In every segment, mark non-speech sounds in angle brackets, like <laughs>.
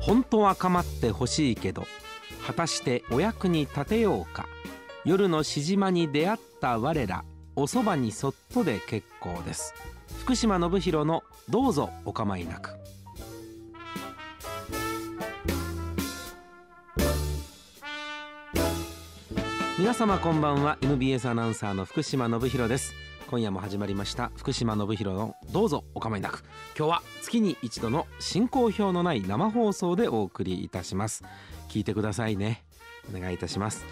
本当は構ってほしいけど果たしてお役に立てようか夜のしじまに出会った我らおそばにそっとで結構です福島信弘のどうぞお構いなく皆様こんばんは MBS アナウンサーの福島信弘です今夜も始まりました福島信弘のどうぞお構いなく今日は月に一度の進行表のない生放送でお送りいたします聞いてくださいねお願いいたします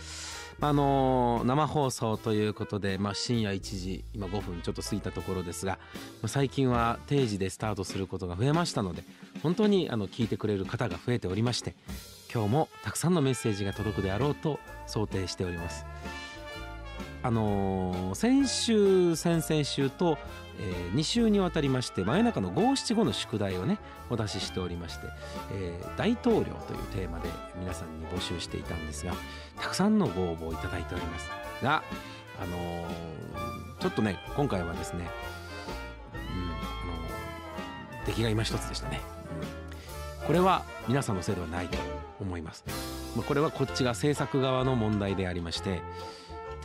あのー、生放送ということで、まあ、深夜1時今5分ちょっと過ぎたところですが最近は定時でスタートすることが増えましたので本当にあの聞いてくれる方が増えておりまして今日もたくさんのメッセージが届くであろうと想定しておりますあのー、先週先々週と、えー、2週にわたりまして真夜中の五七五の宿題をねお出ししておりまして、えー、大統領というテーマで皆さんに募集していたんですがたくさんのご応募をいただいておりますが、あのー、ちょっとね今回はですね、うんあのー、出来が今一つでしたね、うん、これは皆さんのせいではないと思います、まあ、これはこっちが制作側の問題でありまして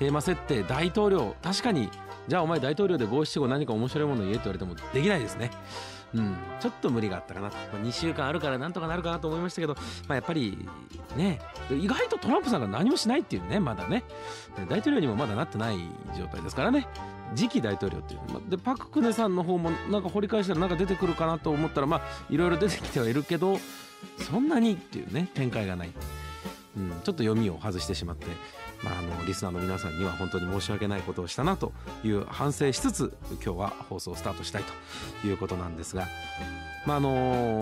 テーマ設定大統領確かにじゃあお前大統領で五七五何か面白いもの言えって言われてもできないですね。うん、ちょっと無理があったかな、まあ、2週間あるからなんとかなるかなと思いましたけど、まあ、やっぱりね意外とトランプさんが何もしないっていうねまだね大統領にもまだなってない状態ですからね次期大統領っていう、でパク・クネさんの方もなんか掘り返したらなんか出てくるかなと思ったらまあいろいろ出てきてはいるけどそんなにっていうね展開がない、うん、ちょっと読みを外してしまってまあ、あのリスナーの皆さんには本当に申し訳ないことをしたなという反省しつつ今日は放送をスタートしたいということなんですが、まあ、あの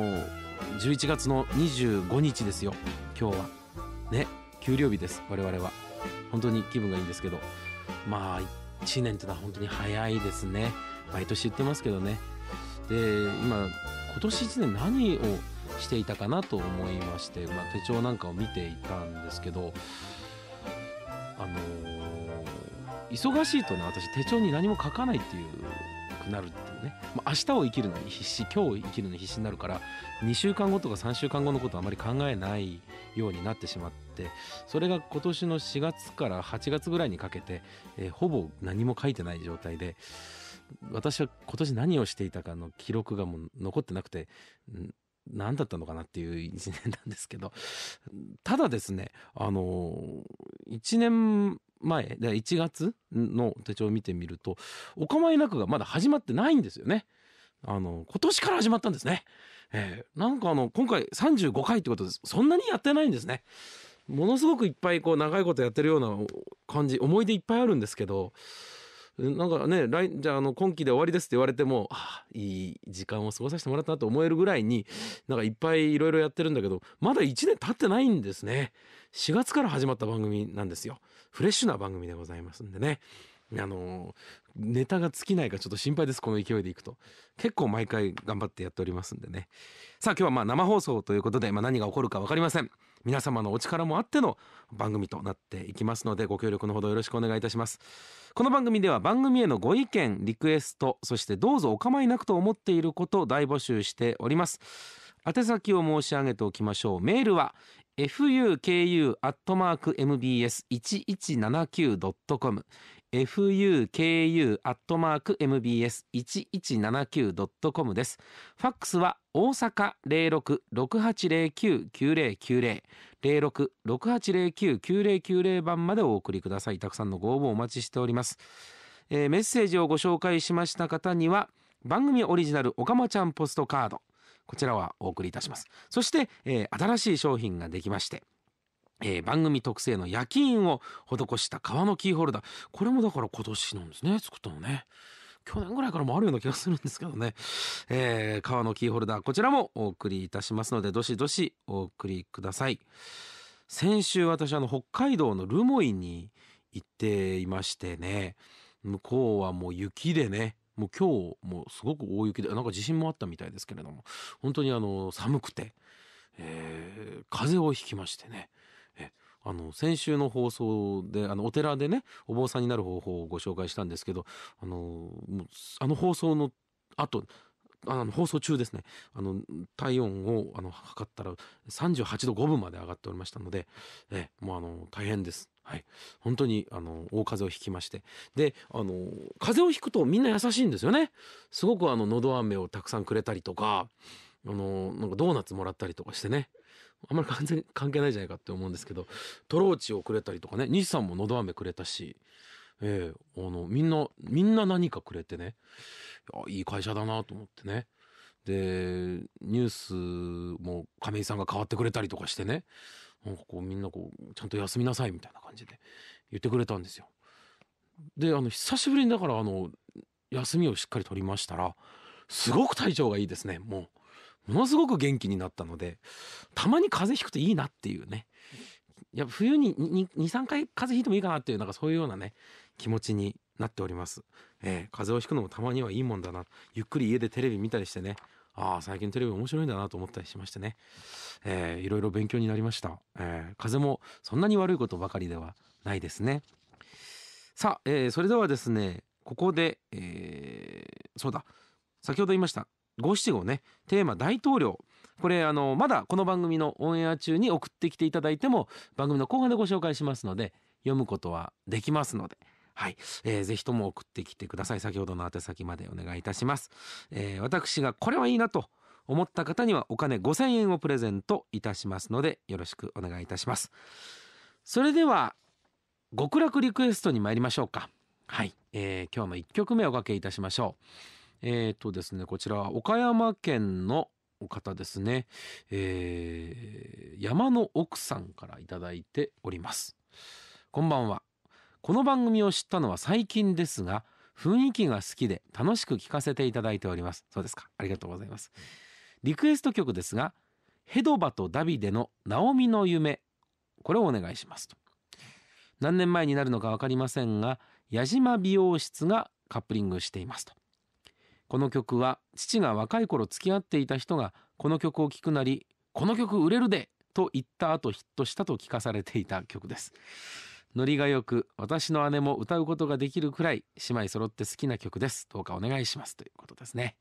ー、11月の25日ですよ今日はね給料日です我々は本当に気分がいいんですけどまあ1年というのは本当に早いですね毎年言ってますけどねで今今年1年何をしていたかなと思いまして、まあ、手帳なんかを見ていたんですけどあのー、忙しいとね私手帳に何も書かないっていうくなるっていうね、まあ、明日を生きるのに必死今日生きるのに必死になるから2週間後とか3週間後のことはあまり考えないようになってしまってそれが今年の4月から8月ぐらいにかけて、えー、ほぼ何も書いてない状態で私は今年何をしていたかの記録がもう残ってなくて、何だったのかなっていう1年なんですけど、ただですね、あの、1年前、で1月の手帳を見てみると、お構いなくがまだ始まってないんですよね。あの、今年から始まったんですね。えー、なんかあの、今回35回ってことです。そんなにやってないんですね。ものすごくいっぱいこう長いことやってるような感じ、思い出いっぱいあるんですけど、なんかね来じゃああの今期で終わりですって言われてもああいい時間を過ごさせてもらったなと思えるぐらいになんかいっぱいいろいろやってるんだけどまだ1年経ってないんですね4月から始まった番組なんですよフレッシュな番組でございますんでねあのネタが尽きないかちょっと心配ですこの勢いでいくと結構毎回頑張ってやっておりますんでねさあ今日はまあ生放送ということで、まあ、何が起こるか分かりません皆様のお力もあっての番組となっていきますのでご協力のほどよろしくお願いいたしますこの番組では番組へのご意見リクエストそしてどうぞお構いなくと思っていることを大募集しております宛先を申し上げておきましょうメールは fuku.mbs1179.com fuku.mbs1179.com です。ファックスは大阪0668099090 0668099090番までお送りくださいたくさんのご応募お待ちしております、えー、メッセージをご紹介しました方には番組オリジナルおかまちゃんポストカードこちらはお送りいたしますそして、えー、新しい商品ができましてえー、番組特製の焼き印を施した革のキーホルダーこれもだから今年なんですね作ったのね去年ぐらいからもあるような気がするんですけどね、えー、川のキーホルダーこちらもお送りいたしますのでどしどしお送りください先週私あの北海道の留萌に行っていましてね向こうはもう雪でねもう今日もすごく大雪でなんか地震もあったみたいですけれども本当にあの寒くて、えー、風邪をひきましてねえあの、先週の放送で、あの、お寺でね、お坊さんになる方法をご紹介したんですけど、あの、あの放送の後、あの放送中ですね。あの、体温を、あの、測ったら38度5分まで上がっておりましたので、え、もうあの、大変です。はい。本当に、あの、大風邪をひきまして。で、あの、風邪をひくとみんな優しいんですよね。すごくあの、喉飴をたくさんくれたりとか、あの、なんかドーナツもらったりとかしてね。あんまり完全関係ないじゃないかって思うんですけど、トローチをくれたりとかね、西さんものど飴くれたし、ええー、あの、みんな、みんな何かくれてね、いいい会社だなと思ってね。で、ニュースも亀井さんが変わってくれたりとかしてね、なんかこうみんなこう、ちゃんと休みなさいみたいな感じで言ってくれたんですよ。で、あの、久しぶりにだからあの、休みをしっかり取りましたら、すごく体調がいいですね、もう。ものすごく元気になったのでたまに風邪ひくといいなっていうねいや冬に23回風邪ひいてもいいかなっていうなんかそういうようなね気持ちになっております、えー、風邪をひくのもたまにはいいもんだなゆっくり家でテレビ見たりしてねああ最近テレビ面白いんだなと思ったりしましてね、えー、いろいろ勉強になりました、えー、風もそんなに悪いことばかりではないですねさあ、えー、それではですねここで、えー、そうだ先ほど言いました五七五ねテーマ「大統領」これあのまだこの番組のオンエア中に送ってきていただいても番組の後半でご紹介しますので読むことはできますので。はい、えー、ぜひとも送ってきてください先ほどの宛先までお願いいたします、えー、私がこれはいいなと思った方にはお金5000円をプレゼントいたしますのでよろしくお願いいたしますそれでは極楽リクエストに参りましょうかはい、えー、今日の1曲目おかけいたしましょうえっ、とですね、こちら、岡山県の方ですね、えー、山の奥さんからいただいております。こんばんは。この番組を知ったのは最近ですが、雰囲気が好きで楽しく聴かせていただいております。そうですか。ありがとうございます。リクエスト曲ですが、ヘドバとダビデのナオミの夢、これをお願いしますと。何年前になるのかわかりませんが、矢島美容室がカップリングしていますと。この曲は父が若い頃付き合っていた人がこの曲を聴くなり「この曲売れるで!」と言った後ヒットしたと聞かされていた曲です。ノリがよく私の姉も歌うことができるくらい姉妹揃って好きな曲です。どうかお願いしますということですね。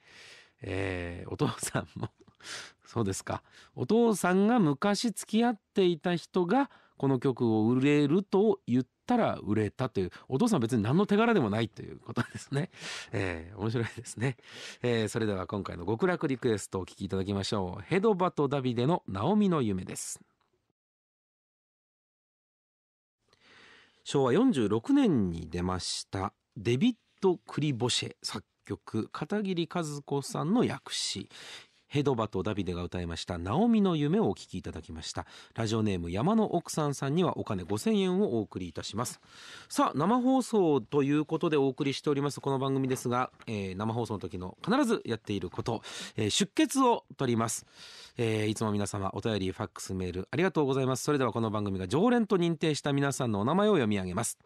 えー、お父さんも <laughs> そうですかお父さんが昔付き合っていた人がこの曲を売れると言っったら売れたというお父さん別に何の手柄でもないということですね、<laughs> えー、面白いですね、えー、それでは今回の極楽リクエストをお聞きいただきましょうヘドバとダビデのナオミの夢です昭和46年に出ましたデビッド・クリボシェ作曲片桐和子さんの訳詞ヘドバとダビデが歌いました「ナオミの夢」をお聞きいただきましたラジオネーム山の奥さんさんにはお金5000円をお送りいたしますさあ生放送ということでお送りしておりますこの番組ですが、えー、生放送の時の必ずやっていること、えー、出血を取ります、えー、いつも皆様お便りファックスメールありがとうございますそれではこの番組が常連と認定した皆さんのお名前を読み上げます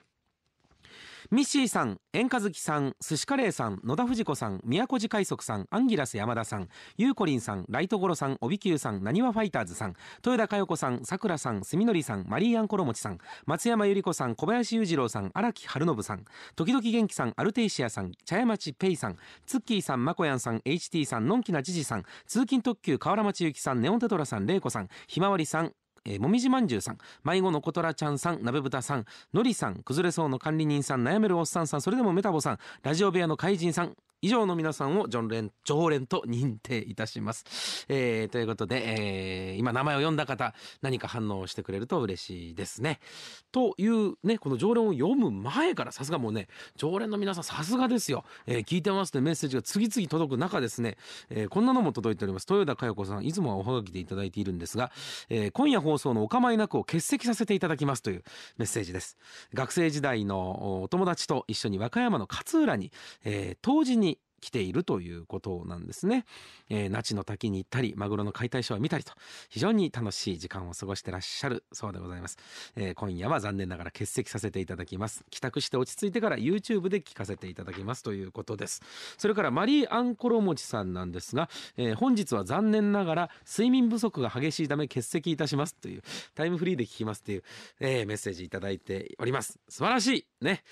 ミッシーさん、円和きさん、寿司カレーさん、野田藤子さん、宮古寺海賊さん、アンギラス山田さん、ゆうこりんさん、ライトゴロさん、帯球さん、なにわファイターズさん、豊田佳代子さん、さくらさん、すみのりさん、マリーアンコロモチさん、松山由里子さん、小林裕次郎さん、荒木春信さん、時々元気さん、アルテイシアさん、茶屋町ペイさん、ツッキーさん、まこやんさん、HT さん、のんきなじじさん、通勤特急河原町ゆきさん、ネオンテトラさん、れいこさん、ひまわりさん、えー、もみじまんじゅうさん迷子のことらちゃんさん鍋豚さんのりさん崩れそうの管理人さん悩めるおっさんさんそれでもメタボさんラジオ部屋の怪人さん以上の皆さんを常連、常連と認定いたします。えー、ということで、えー、今名前を読んだ方、何か反応してくれると嬉しいですね。というね、この常連を読む前から、さすがもうね、常連の皆さんさすがですよ。えー、聞いてますうメッセージが次々届く中ですね、えー、こんなのも届いております。豊田佳代子さん、いつもはおはがきでいただいているんですが、えー、今夜放送のお構いなくを欠席させていただきますというメッセージです。学生時代のお友達と一緒に和歌山の勝浦に、えー、当時に来ているということなんですね。えー、那智の滝に行ったり、マグロの解体ショーを見たりと、非常に楽しい時間を過ごしてらっしゃるそうでございます。えー、今夜は残念ながら欠席させていただきます。帰宅して落ち着いてから YouTube で聞かせていただきますということです。それからマリー・アンコロモチさんなんですが、えー、本日は残念ながら睡眠不足が激しいため欠席いたしますという、タイムフリーで聞きますという、えー、メッセージいただいております。素晴らしいね。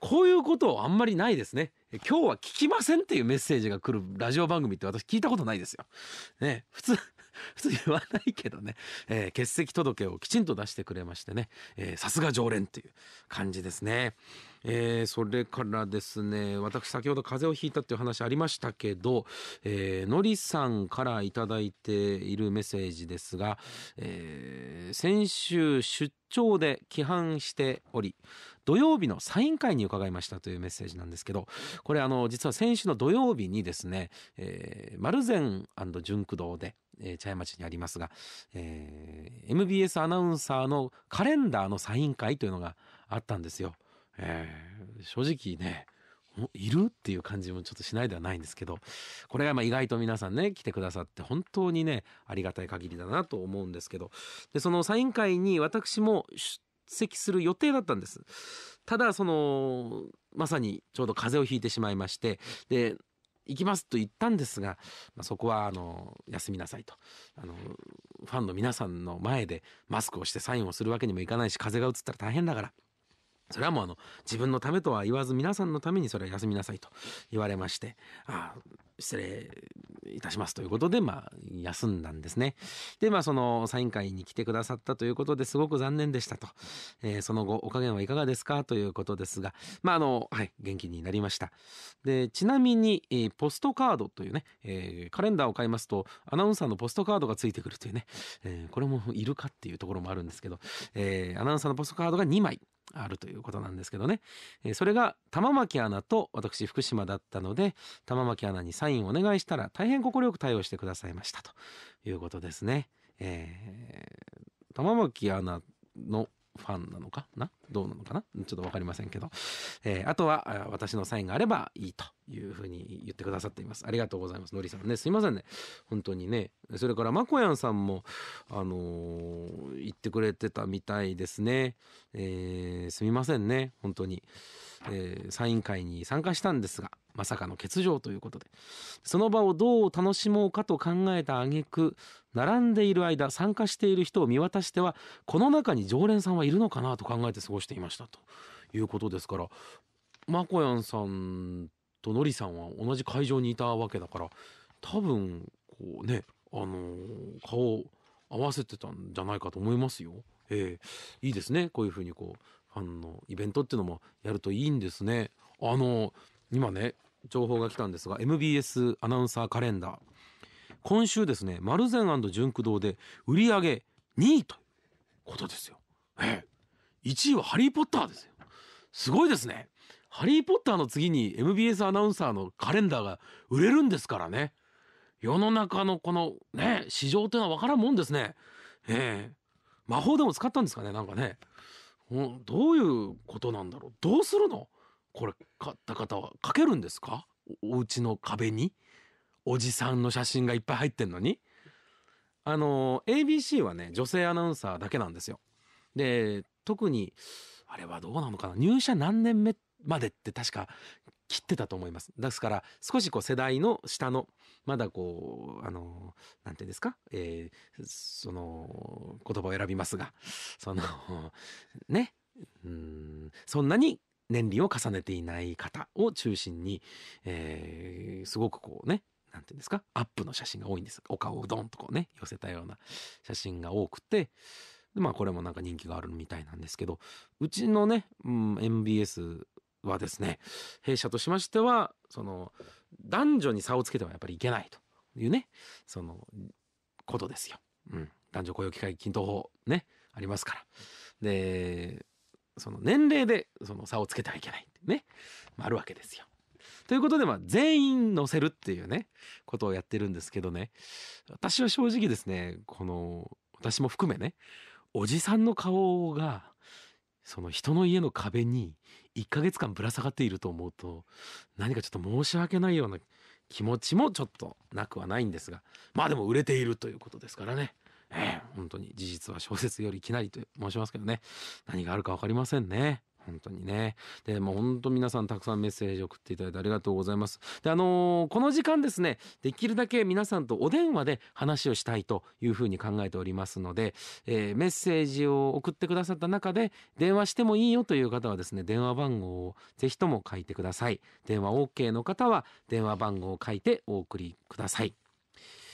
こういうことあんまりないですね。今日は聞きませんっていうメッセージが来るラジオ番組って私聞いたことないですよ。ね、普通、<laughs> 普通言わないけどね、えー、欠席届をきちんと出してくれましてね、さすが常連っていう感じですね。えー、それからですね、私先ほど風邪をひいたっていう話ありましたけど、えー、のりさんからいただいているメッセージですが、えー、先週出張で規範しており、土曜日のサイン会に伺いましたというメッセージなんですけどこれあの実は先週の土曜日にですね、丸善純駆堂で、茶屋町にありますが、えー、MBS アナウンサーのカレンダーのサイン会というのがあったんですよ。えー、正直ねいるっていう感じもちょっとしないではないんですけどこれがまあ意外と皆さんね来てくださって本当にねありがたい限りだなと思うんですけどでそのサイン会に私も席する予定だったんです。ただ、その、まさにちょうど風邪をひいてしまいまして、で、行きますと言ったんですが、まあ、そこはあの休みなさいとあのファンの皆さんの前でマスクをしてサインをするわけにもいかないし風がうつったら大変だからそれはもうあの自分のためとは言わず皆さんのためにそれは休みなさいと言われましてああ失礼いたしますということでまあ休んだんですねでまあそのサイン会に来てくださったということですごく残念でしたと、えー、その後お加減はいかがですかということですがまああのはい元気になりましたでちなみに、えー、ポストカードというね、えー、カレンダーを買いますとアナウンサーのポストカードがついてくるというね、えこれもいるかっていうところもあるんですけど、えアナウンサーのポストカードが2枚あるということなんですけどね。えそれが玉巻アナと私福島だったので、玉巻アナにサインお願いしたら大変快く対応してくださいましたということですね。えー、玉巻アナのファンなのかなどうなのかなちょっと分かりませんけど、えー、あとは私のサインがあればいいというふうに言ってくださっていますありがとうございますのりさんねすいませんね本当にねそれからまこやんさんもあのー、言ってくれてたみたいですね、えー、すみませんね本当に、えサイン会に参加したんですがまさかの欠場ということでその場をどう楽しもうかと考えた挙句並んでいる間参加している人を見渡してはこの中に常連さんはいるのかなと考えて過ごしていましたということですからまこやんさんとのりさんは同じ会場にいたわけだから多分こうねあの顔を合わせてたんじゃないかと思いますよ。えー、いいですねこういうふうにこうファンのイベントっていうのもやるといいんですね。あのー今ね情報が来たんですが MBS アナウンサーカレンダー今週ですね丸善ンク堂で売り上げ2位ということですよ、ええ、1位はハリー・ポッターですよすごいですねハリー・ポッターの次に MBS アナウンサーのカレンダーが売れるんですからね世の中のこのね市場というのは分からんもんですねええ魔法でも使ったんですかねなんかねどういうことなんだろうどうするのこれ買った方はかけるんですかお家の壁におじさんの写真がいっぱい入ってんのにあの ABC はね女性アナウンサーだけなんですよで特にあれはどうなのかな入社何年目までって確か切ってたと思いますですから少しこう世代の下のまだこうあの何て言うんですか、えー、その言葉を選びますがその <laughs> ねうんそんなに年輪を重ねていない方を中心に、えー、すごくこうね、なんていうんですか、アップの写真が多いんです。お顔をドンとこうね、寄せたような写真が多くて、まあこれもなんか人気があるみたいなんですけど、うちのね、うん、MBS はですね、弊社としましては、その、男女に差をつけてはやっぱりいけないというね、その、ことですよ。うん。男女雇用機会均等法ね、ありますから。で、その年齢でその差をつけてはいけないってね、まあ、あるわけですよ。ということで、まあ、全員乗せるっていうね、ことをやってるんですけどね、私は正直ですね、この、私も含めね、おじさんの顔が、その人の家の壁に1ヶ月間ぶら下がっていると思うと、何かちょっと申し訳ないような気持ちもちょっとなくはないんですが、まあでも売れているということですからね。本当に事実は小説よりきなりと申しますけどね何があるか分かりませんね。本当にね。で、もう本当皆さんたくさんメッセージ送っていただいてありがとうございます。で、あのー、この時間ですね、できるだけ皆さんとお電話で話をしたいというふうに考えておりますので、えー、メッセージを送ってくださった中で、電話してもいいよという方はですね、電話番号をぜひとも書いてください。電話 OK の方は電話番号を書いてお送りください。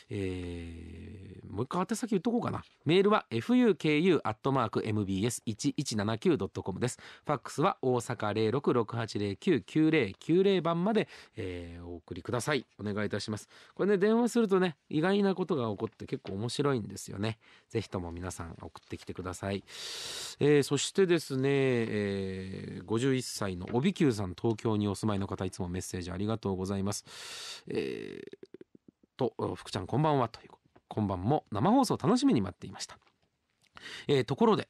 えー、もう一回宛先言っとこうかな。メールは fuku.mbs1179.com です。ファックスは大阪0668099090番まで、えー、お送りください。お願いいたします。これね、電話するとね、意外なことが起こって結構面白いんですよね。ぜひとも皆さん送ってきてください。えー、そしてですね、えー、51歳の帯久さん、東京にお住まいの方、いつもメッセージありがとうございます。えーと福ちゃんこんばんはというこんばんも生放送楽しみに待っていました、えー、ところで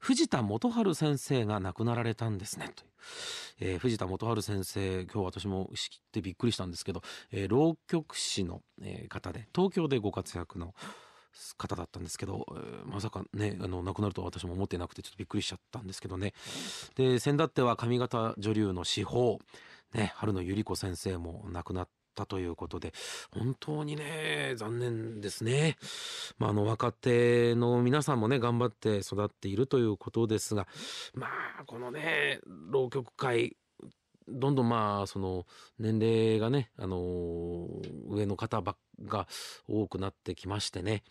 藤田元春先生が亡くなられたんですねという、えー、藤田元春先生今日私も知ってびっくりしたんですけど、えー、浪曲師の、え方で東京でご活躍の方だったんですけど、えー、まさかねあの亡くなるとは私も思ってなくてちょっとびっくりしちゃったんですけどねで先だっては上方女流の至宝ね春野百合子先生も亡くなってったということで、本当にね、残念ですね。まあ、あの、若手の皆さんもね、頑張って育っているということですが、まあ、このね、浪曲界、どんどんまあ、その、年齢がね、あの上の方ばっかが多くなってきましてね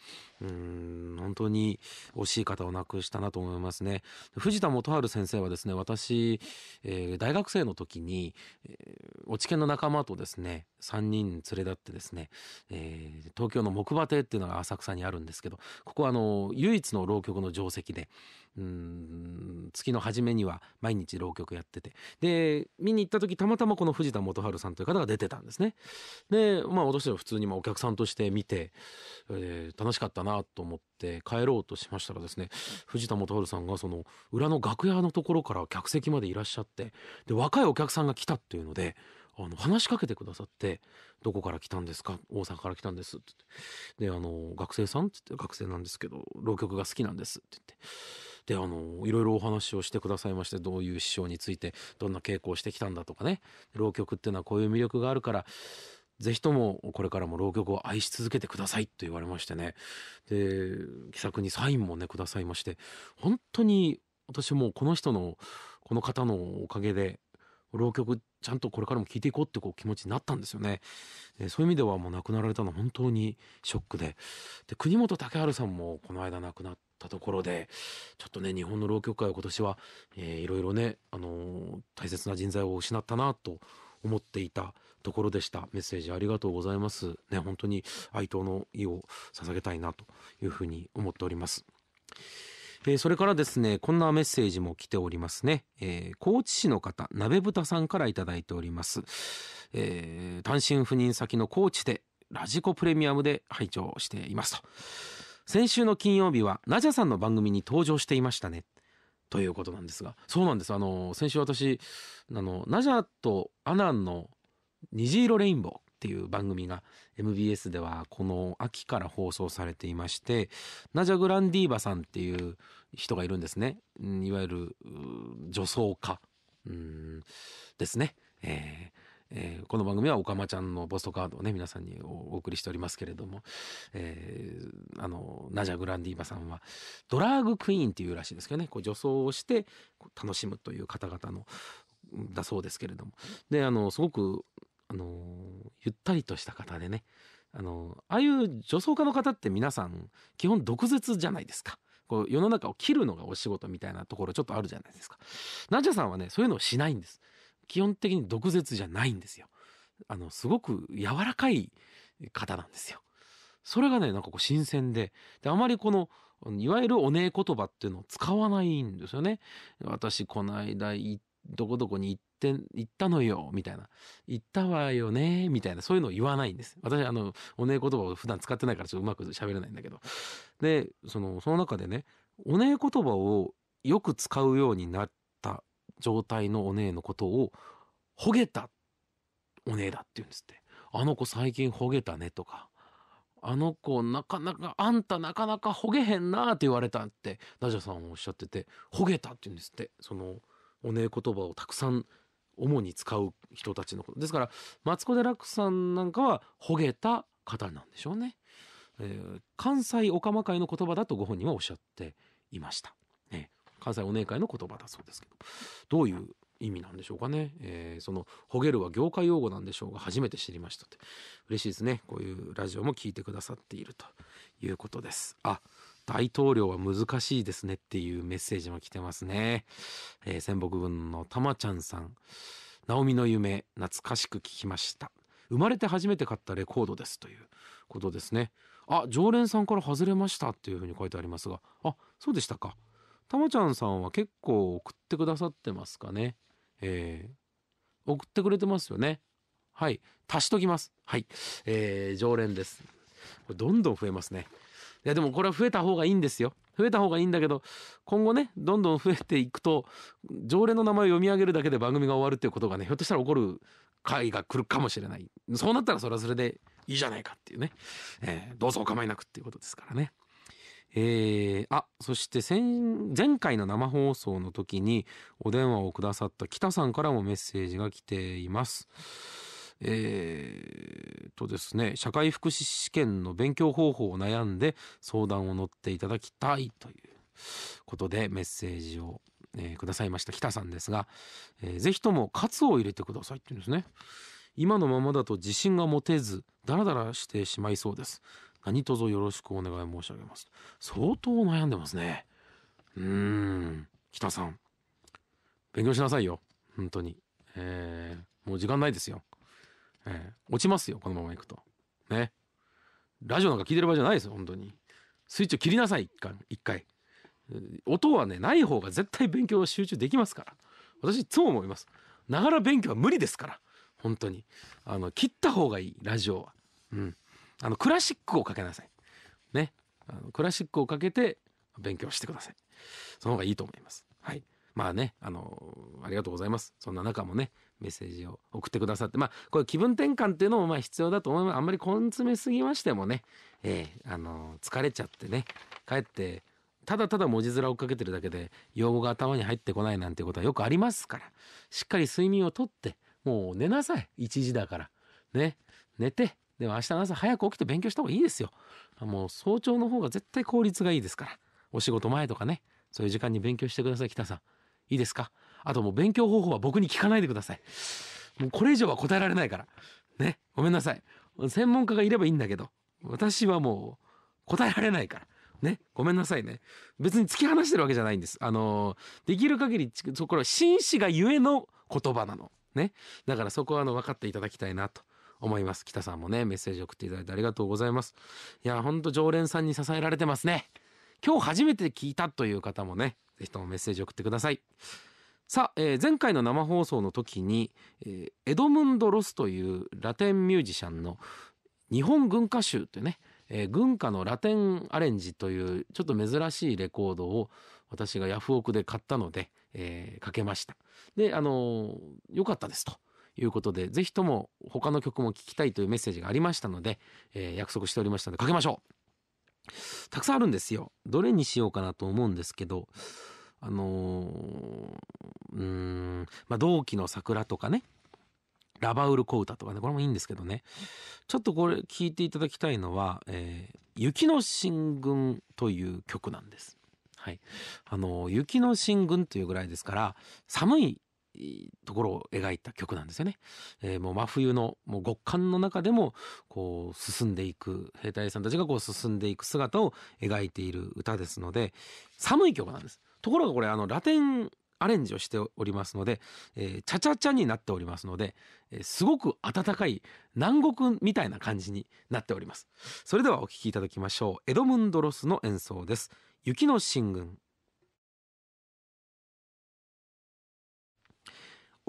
うん本当に惜しい方を亡くしたなと思いますね藤田元春先生はですね私、えー、大学生の時に、えー、落研の仲間とですね3人連れ立ってですね、えー、東京の木馬亭っていうのが浅草にあるんですけどここはあの唯一の浪曲の定石でうん月の初めには毎日浪曲やっててで見に行った時たまたまこの藤田元春さんという方が出てたんですね。でまあ私は普通にまお客さんとして見て、えー、楽しかったなと思って帰ろうとしましたらですね、藤田元春さんがその裏の楽屋のところから客席までいらっしゃって、で、若いお客さんが来たっていうので、あの、話しかけてくださって、どこから来たんですか大阪から来たんですってで、あの、学生さんって言って、学生なんですけど、浪曲が好きなんですって言って。で、あの、いろいろお話をしてくださいまして、どういう師匠について、どんな傾向をしてきたんだとかね、浪曲っていうのはこういう魅力があるから、ぜひともこれからも浪曲を愛し続けてくださいと言われましてねで気さくにサインもねくださいまして本当に私もこの人のこの方のおかげで浪曲ちゃんとこれからも聴いていこうってこう気持ちになったんですよね。えそういう意味ではもう亡くなられたの本当にショックでで国本武春さんもこの間亡くなったところでちょっとね日本の浪曲界は今年は、えー、いろいろね、あのー、大切な人材を失ったなと思っていたところでしたメッセージありがとうございますね本当に哀悼の意を捧げたいなというふうに思っておりますえー、それからですねこんなメッセージも来ておりますね、えー、高知市の方鍋豚さんから頂いております、えー、単身赴任先の高知でラジコプレミアムで拝聴していますと先週の金曜日はナジャさんの番組に登場していましたねということなんですがそうなんですあの先週私あのナジャとアナンの「虹色レインボー」っていう番組が MBS ではこの秋から放送されていましてナジャ・グランディーバさんっていう人がいるんですねいわゆる女装家ですね、えーえー、この番組はおかまちゃんのポストカードをね、皆さんにお送りしておりますけれども、えー、あの、ナジャ・グランディーバさんは、ドラァグクイーンっていうらしいですけどね、こう女装をして楽しむという方々の、だそうですけれども。で、あの、すごく、あの、ゆったりとした方でね、あの、ああいう女装家の方って皆さん、基本毒舌じゃないですか。こう世の中を切るのがお仕事みたいなところちょっとあるじゃないですか。ナジャさんはね、そういうのをしないんです。基本的に毒舌じゃないんですよ。あの、すごく柔らかい方なんですよ。それがね、なんかこう新鮮で、で、あまりこの、いわゆるおねえ言葉っていうのを使わないんですよね。私、この間、どこどこに行って、行ったのよ、みたいな。行ったわよね、みたいな、そういうのを言わないんです。私、あの、おねえ言葉を普段使ってないからちょっとうまく喋れないんだけど。で、その、その中でね、おねえ言葉をよく使うようになった状態のお姉のことを、ほげたお姉だって言うんですって。あの子最近ほげたねとか、あの子なかなか、あんたなかなかほげへんなって言われたって、ダジャさんおっしゃってて、ほげたって言うんですって。その、お姉言葉をたくさん主に使う人たちのこと。ですから、マツコ・デラックスさんなんかは、ほげた方なんでしょうね。えー、関西岡間会の言葉だとご本人はおっしゃっていました。関西お姉会の言葉だそうですけどどういう意味なんでしょうかね、えー、その「ほげる」は業界用語なんでしょうが初めて知りましたって嬉しいですねこういうラジオも聞いてくださっているということですあ大統領は難しいですねっていうメッセージも来てますね、えー、仙北軍のたまちゃんさん直美の夢懐かしく聞きました生まれて初めて買ったレコードですということですねあ常連さんから外れましたっていうふうに書いてありますがあそうでしたかたまちゃんさんは結構送ってくださってますかね。えー、送ってくれてますよね。はい。足しときます。はい。えー、常連です。これどんどん増えますね。いや、でもこれは増えた方がいいんですよ。増えた方がいいんだけど、今後ね、どんどん増えていくと、常連の名前を読み上げるだけで番組が終わるっていうことがね、ひょっとしたら起こる回が来るかもしれない。そうなったらそれはそれでいいじゃないかっていうね。えー、どうぞお構いなくっていうことですからね。えー、あそして前回の生放送の時にお電話をくださった北さんからもメッセージが来ています。えー、とですね社会福祉試験の勉強方法を悩んで相談を乗っていただきたいということでメッセージを、えー、くださいました北さんですが、えー、ぜひともカツを入れてくださいって言うんですね。今のままだと自信が持てずダラダラしてしまいそうです何卒よろしくお願い申し上げます相当悩んでますねうーん北さん勉強しなさいよ本当にえー、もう時間ないですよえー、落ちますよこのままいくとねラジオなんか聞いてる場合じゃないですよ本当にスイッチを切りなさい一回一回音はねない方が絶対勉強集中できますから私いつも思いますながら勉強は無理ですから本当にあの切った方がいいラジオはうんあの、クラシックをかけなさい。ね。あのクラシックをかけて勉強してください。その方がいいと思います。はい。まあね、あの、ありがとうございます。そんな中もね、メッセージを送ってくださって、まあ、これ気分転換っていうのもまあ必要だと思います。あんまり根詰めすぎましてもね、えー、あの、疲れちゃってね、帰って、ただただ文字面をかけてるだけで、用語が頭に入ってこないなんてことはよくありますから、しっかり睡眠をとって、もう寝なさい。1時だから。ね。寝て、でも明日の朝早く起きて勉強した方がいいですよ。もう早朝の方が絶対効率がいいですから。お仕事前とかね、そういう時間に勉強してください、北さん。いいですかあともう勉強方法は僕に聞かないでください。もうこれ以上は答えられないから。ね、ごめんなさい。専門家がいればいいんだけど、私はもう答えられないから。ね、ごめんなさいね。別に突き放してるわけじゃないんです。あのー、できる限り、そこは紳士がゆえの言葉なの。ね。だからそこはあの分かっていただきたいなと。思います。北さんもね、メッセージ送っていただいてありがとうございます。いや、ほんと常連さんに支えられてますね。今日初めて聞いたという方もね、ぜひともメッセージ送ってください。さあ、えー、前回の生放送の時に、えー、エドムンド・ロスというラテンミュージシャンの日本軍歌集というね、えー、軍歌のラテンアレンジというちょっと珍しいレコードを私がヤフオクで買ったので、えー、かけました。で、あのー、よかったですと。いうことでぜひとも他の曲も聴きたいというメッセージがありましたので、えー、約束しておりましたのでかけましょうたくさんあるんですよどれにしようかなと思うんですけどあのー、うんまあ同期の桜とかねラバウルコウタとかねこれもいいんですけどねちょっとこれ聴いていただきたいのは「えー、雪の進軍」という曲なんです。はい、あの雪の進軍というぐらいですから寒いところを描いた曲なんですよね。えー、もう真冬のもう極寒の中でもこう進んでいく兵隊さんたちがこう進んでいく姿を描いている歌ですので寒い曲なんです。ところがこれあのラテンアレンジをしておりますので、えー、チャチャチャになっておりますので、えー、すごく暖かい南国みたいな感じになっておりますそれではお聴きいただきましょうエドムンドロスの演奏です雪の進軍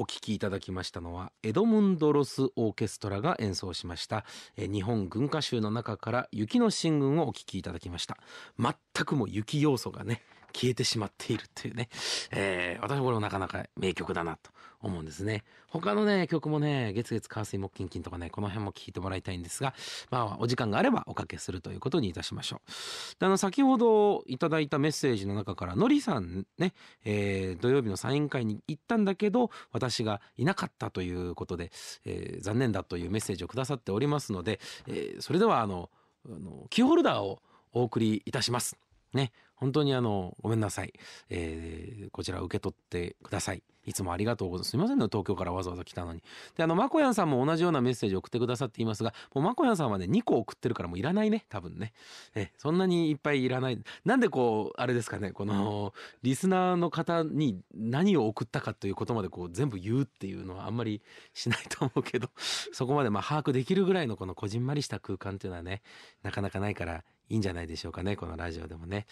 お聴きいただきましたのはエドムンド・ロス・オーケストラが演奏しました日本軍歌集の中から「雪の進軍」をお聴きいただきました全くも雪要素がね消えてしまっているというね、えー、私これもなかなか名曲だなと思うんですね。他のね、曲もね、月月火水木金金とかね、この辺も聴いてもらいたいんですが、まあ、お時間があればおかけするということにいたしましょう。で、あの、先ほどいただいたメッセージの中から、のりさんね、えー、土曜日のサイン会に行ったんだけど、私がいなかったということで、えー、残念だというメッセージをくださっておりますので、えー、それでは、あの、あのキーホルダーをお送りいたします。ね、本当にあの、ごめんなさい。えー、こちら受け取ってください。いつもありがとうございます。すみませんね、東京からわざわざ来たのに。で、あの、まこやんさんも同じようなメッセージを送ってくださっていますが、もうまこやんさんはね、2個送ってるからもういらないね、多分ね。え、そんなにいっぱいいらない。なんでこう、あれですかね、この、リスナーの方に何を送ったかということまでこう、全部言うっていうのはあんまりしないと思うけど、そこまでまあ、把握できるぐらいのこのこじんまりした空間っていうのはね、なかなかないから、いいんじゃないでしょうかねこのラジオでもね、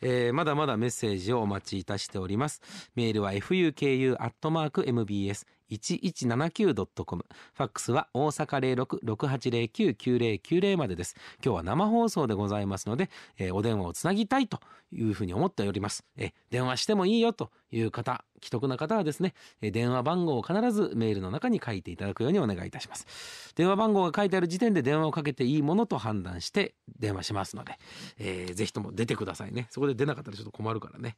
えー、まだまだメッセージをお待ちいたしておりますメールは fuku.mbs1179.com ファックスは大阪0668099090までです今日は生放送でございますので、えー、お電話をつなぎたいというふうに思っております、えー、電話してもいいよという方、既得な方はですね、電話番号を必ずメールの中に書いていただくようにお願いいたします。電話番号が書いてある時点で電話をかけていいものと判断して電話しますので、えー、ぜひとも出てくださいね。そこで出なかったらちょっと困るからね。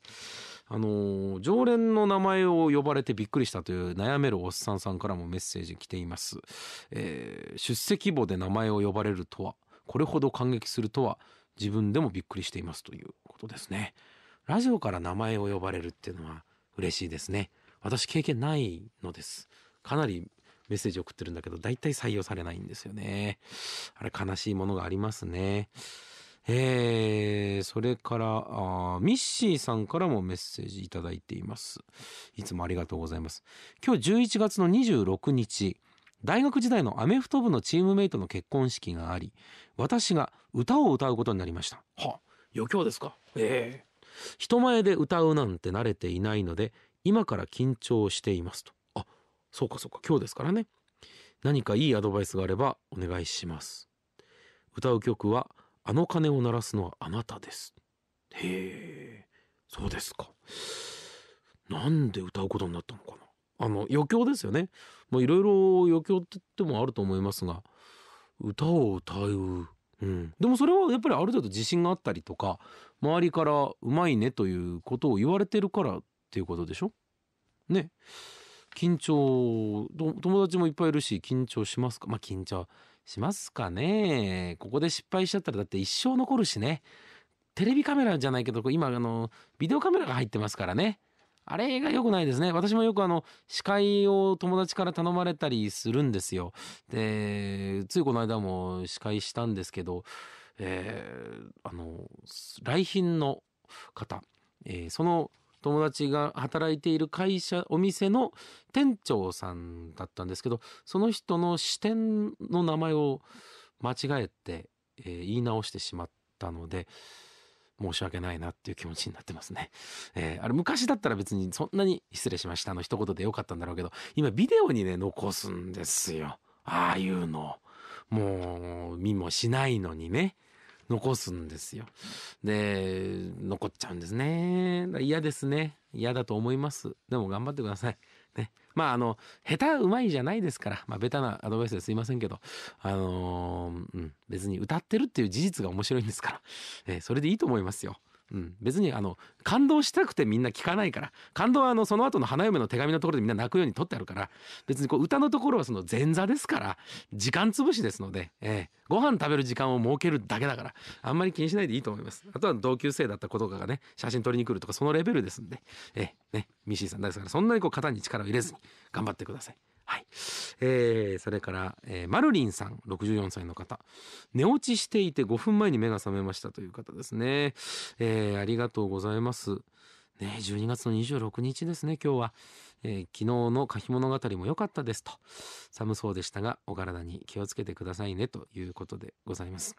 あのー、常連の名前を呼ばれてびっくりしたという悩めるおっさんさんからもメッセージ来ています。えー、出席簿で名前を呼ばれるとは、これほど感激するとは、自分でもびっくりしていますということですね。ラジオから名前を呼ばれるっていうのは嬉しいですね。私経験ないのです。かなりメッセージ送ってるんだけど、だいたい採用されないんですよね。あれ悲しいものがありますね。えー、それから、ミッシーさんからもメッセージいただいています。いつもありがとうございます。今日11月の26日、大学時代のアメフト部のチームメイトの結婚式があり、私が歌を歌うことになりました。は余興ですかええー人前で歌うなんて慣れていないので今から緊張していますとあそうかそうか今日ですからね何かいいアドバイスがあればお願いします歌う曲はあの鐘を鳴らすのはあなたですへえそうですかなんで歌うことになったのかなあの余興ですよねもういろいろ余興って言ってもあると思いますが歌を歌ううん、でもそれはやっぱりある程度自信があったりとか周りからうまいねということを言われてるからっていうことでしょね緊張友達もいっぱいいるし緊張しますかまあ緊張しますかねここで失敗しちゃったらだって一生残るしねテレビカメラじゃないけど今あのビデオカメラが入ってますからねあれが良くないですね。私もよくあの、司会を友達から頼まれたりするんですよ。で、ついこの間も司会したんですけど、えー、あの、来賓の方、えー、その友達が働いている会社、お店の店長さんだったんですけど、その人の支店の名前を間違えて、えー、言い直してしまったので、申し訳ないなっていう気持ちになってますね。<laughs> えー、あれ昔だったら別にそんなに失礼しましたの一言でよかったんだろうけど、今ビデオにね、残すんですよ。ああいうの。もう、見もしないのにね。残すんですよ。で、残っちゃうんですね。嫌ですね。嫌だと思います。でも頑張ってください。まああの、下手うまいじゃないですから、まあベタなアドバイスですいませんけど、あのー、うん、別に歌ってるっていう事実が面白いんですから、えー、それでいいと思いますよ。うん、別にあの感動したくてみんな聞かないから感動はあのその後の花嫁の手紙のところでみんな泣くように撮ってあるから別にこう歌のところはその前座ですから時間潰しですので、ええ、ご飯食べる時間を設けるだけだからあんまり気にしないでいいと思いますあとは同級生だった子とかがね写真撮りに来るとかそのレベルですんで、ええね、ミシーさんだからそんなにこう肩に力を入れずに頑張ってください。はい。えー、それから、えー、マルリンさん、64歳の方。寝落ちしていて5分前に目が覚めましたという方ですね。えー、ありがとうございます。ね、12月の26日ですね、今日は。えー、昨日の書き物語も良かったですと。寒そうでしたが、お体に気をつけてくださいねということでございます。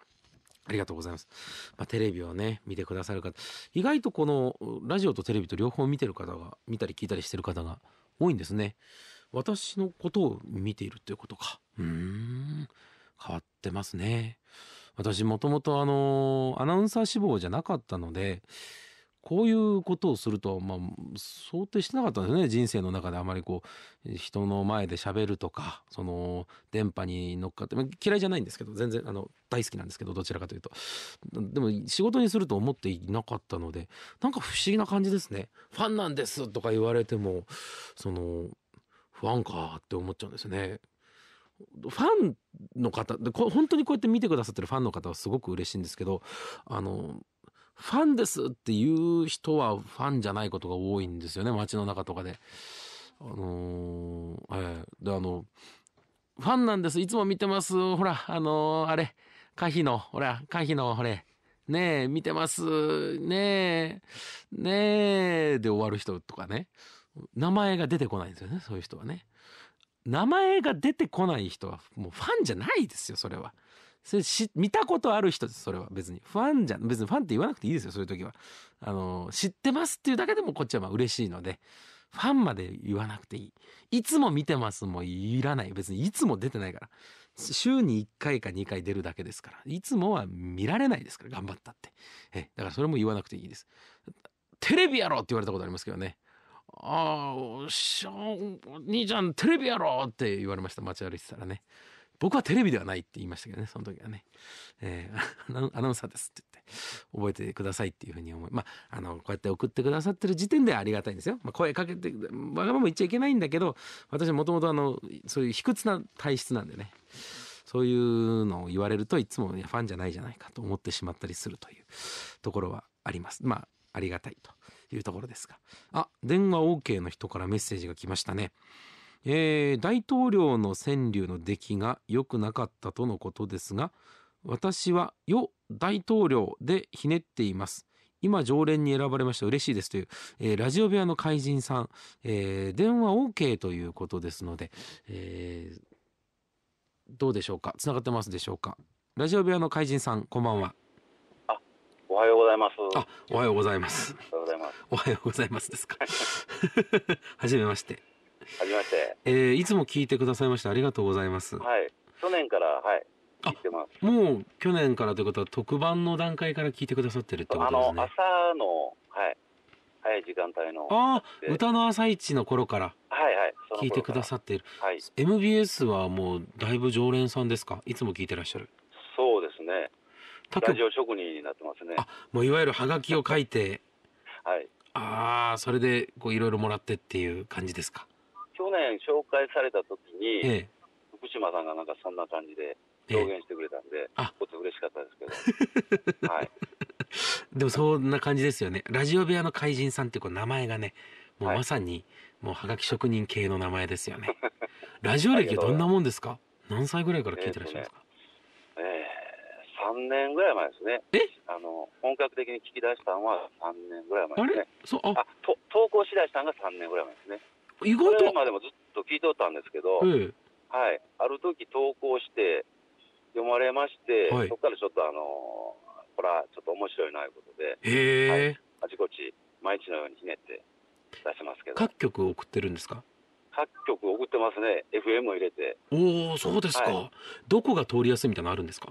ありがとうございます。まあ、テレビをね、見てくださる方、意外とこのラジオとテレビと両方見てる方が、見たり聞いたりしてる方が多いんですね。私のことを見ているということか。うん。変わってますね。私もともとあの、アナウンサー志望じゃなかったので、こういうことをすると、まあ、想定してなかったんですね。人生の中であまりこう、人の前で喋るとか、その、電波に乗っかって、嫌いじゃないんですけど、全然、あの、大好きなんですけど、どちらかというと。でも、仕事にすると思っていなかったので、なんか不思議な感じですね。ファンなんですとか言われても、その、ファンかって思っちゃうんですね。ファンの方でこ本当にこうやって見てくださってるファンの方はすごく嬉しいんですけどあのファンですっていう人はファンじゃないことが多いんですよね街の中とかで。あのー、えー、であのファンなんですいつも見てますほらあのー、あれ歌否のほら歌否のほれねえ見てますねえねえで終わる人とかね名前が出てこないんですよねそういう人はね名前が出てこない人はもうファンじゃないですよそれはそれし見たことある人ですそれは別にファンじゃ別にファンって言わなくていいですよそういう時はあの知ってますっていうだけでもこっちはまあ嬉しいのでファンまで言わなくていいいつも見てますもいらない別にいつも出てないから週に1回か2回出るだけですからいつもは見られないですから頑張ったってえだからそれも言わなくていいですテレビやろって言われたことありますけどねああ、しょ兄ちゃんテレビやろって言われました。街歩いてたらね。僕はテレビではないって言いましたけどね、その時はね。えー、<laughs> アナウンサーですって言って、覚えてくださいっていうふうに思い、まあ、の、こうやって送ってくださってる時点ではありがたいんですよ。まあ、声かけて、わがまま言っちゃいけないんだけど、私はもともとあの、そういう卑屈な体質なんでね。そういうのを言われるといつもファンじゃないじゃないかと思ってしまったりするというところはあります。まあ、ありがたいと。いうところですが。あ、電話 OK の人からメッセージが来ましたね。えー、大統領の川柳の出来が良くなかったとのことですが、私はよ大統領でひねっています。今常連に選ばれました嬉しいですという、えー、ラジオ部屋の怪人さん、えー、電話 OK ということですので、えー、どうでしょうか繋がってますでしょうかラジオ部屋の怪人さんこんばんはおはようございます。あ、おはようございます。おはようございます。おはようございますですか。<laughs> はめまして。はめまして。えー、いつも聞いてくださいましてありがとうございます。はい。去年からはい。聞いてます。もう去年からということは特番の段階から聞いてくださってるってことですね。あの朝のはい早い時間帯の。ああ、歌の朝一の頃から。はいはい。聞いてくださってる。はい。MBS はもうだいぶ常連さんですか。いつも聞いてらっしゃる。ラジオ職人になってますねあもういわゆるはがきを書いてはいああそれでこういろいろもらってっていう感じですか去年紹介された時に、ええ、福島さんがなんかそんな感じで表現してくれたんで、ええ、と嬉しかったですけど、<laughs> はい、でもそんな感じですよねラジオ部屋の怪人さんってこう名前がねもうまさにもうはがき職人系の名前ですよね、<laughs> ラジオ歴はどんなもんですか何歳ぐらいから聞いてらっしゃいますか、3年ぐらい前ですね。あの本格的に聞き出したのは3年ぐらい前ですね。ああと投稿しだしたのが3年ぐらい前ですね。意外とまでもずっと聞いとったんですけど、えはい、ある時投稿して読まれまして、はい、そこからちょっとあのこれはちょっと面白いないうことで、えー、はい、あちこち毎日のようにひねって出しますけど。各局送ってるんですか？各局送ってますね。FM を入れて。おお、そうですか、はい、どこが通りやすいみたいなのあるんですか？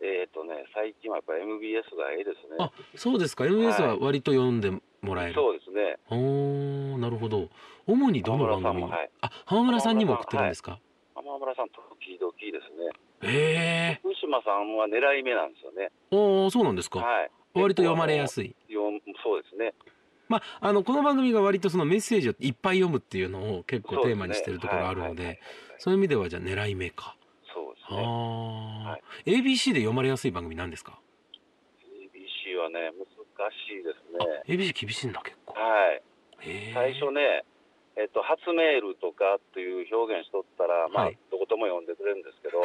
えっ、ー、とね、最近はやっぱ MBS がいいですね。あ、そうですか。MBS は割と読んでもらえる。はい、そうですね。おお、なるほど。主にどの番組？はい、あ、浜村さんにも送ってるんですか。浜村さん、は時々ですね。ええ福島さんは狙い目なんですよね。おお、そうなんですか。はい。割と読まれやすい。そうですね。まあ、あのこの番組が割とそのメッセージをいっぱい読むっていうのを結構テーマにしてるところあるのでそう、ねはいはい、いう意味ではじゃあ狙い目かですね。はい、ABC で読まれやすい番組なんですか ?ABC はね、難しいですね。ABC 厳しいんだ、結構。はい。最初ね、えっと、初メールとかっていう表現しとったら、まあ、はい、どことも読んでくれるんですけど、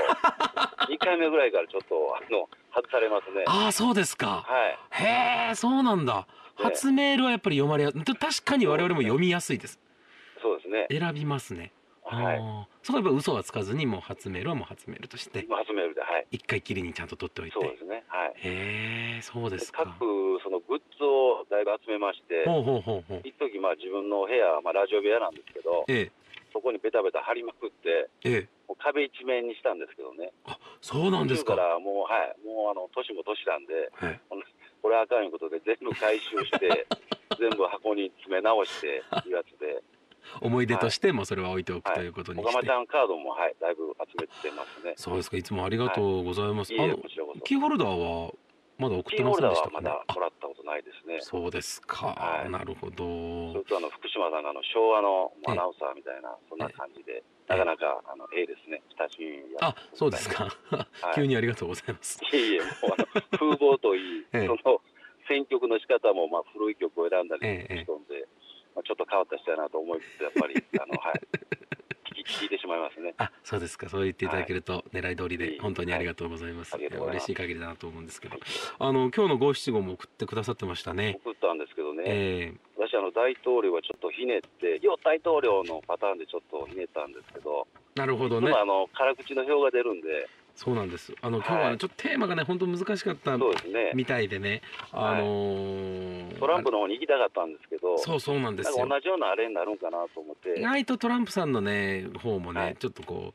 2 <laughs> 回目ぐらいからちょっと、あの、外されますね。ああ、そうですか。はい。へえ、そうなんだ。初メールはやっぱり読まれやすい。確かに我々も読みやすいです。そうですね。選びますね。はい、そこはやっぱ嘘はつかずにもう発メールはもう発メールとして発メールではい一回きりにちゃんと取っておいてそうですねはいへえそうですか各そのグッズをだいぶ集めましてほうほうほうほう一時まあ自分の部屋、まあ、ラジオ部屋なんですけど、ええ、そこにベタベタ貼りまくって、ええ、もう壁一面にしたんですけどねあそうなんですかからもうはいもうあの年も年なんで、はい、これあかんいうことで全部回収して <laughs> 全部箱に詰め直していうやつで思い出としてもそれは置いておくということにして、はい、ちゃんカードもはいだいぶ集めてますねそうですかいつもありがとうございます、はい、あのキーホルダーはまだ送ってませんでしたか、ね、もらったことないですねそうですか、はい、なるほどそれとあの福島さんのあの昭和のアナウンサーみたいなそんな感じで、なかなかあのええですね。親しみあ、そうですか。急にありがとうございます。いえいえ、もうあの風貌といい、<laughs> その選曲の仕方もまあ古い曲を選んだりしるんで、まあ、ちょっと変わった人やなと思いつつやっぱり <laughs> あの、はい、聞いてしまいますねあそうですかそう言っていただけると、狙い通りで本当にありがとうございます,、はい、い嬉しい限りだなと思うんですけど、はい、あの今日の五七五も送ってくださってましたね送ったんですけどね、えー、私あの大統領はちょっとひねって要大統領のパターンでちょっとひねったんですけどなるほどねあの辛口の票が出るんでそうなんです。あの今日はね、ちょっとテーマがね本当難しかったみたいでね、あのトランプの方に行きたかったんですけど、そうそうなんですよ。同じようなあれになるんかなと思って。意外とトランプさんのね方もね、ちょっとこ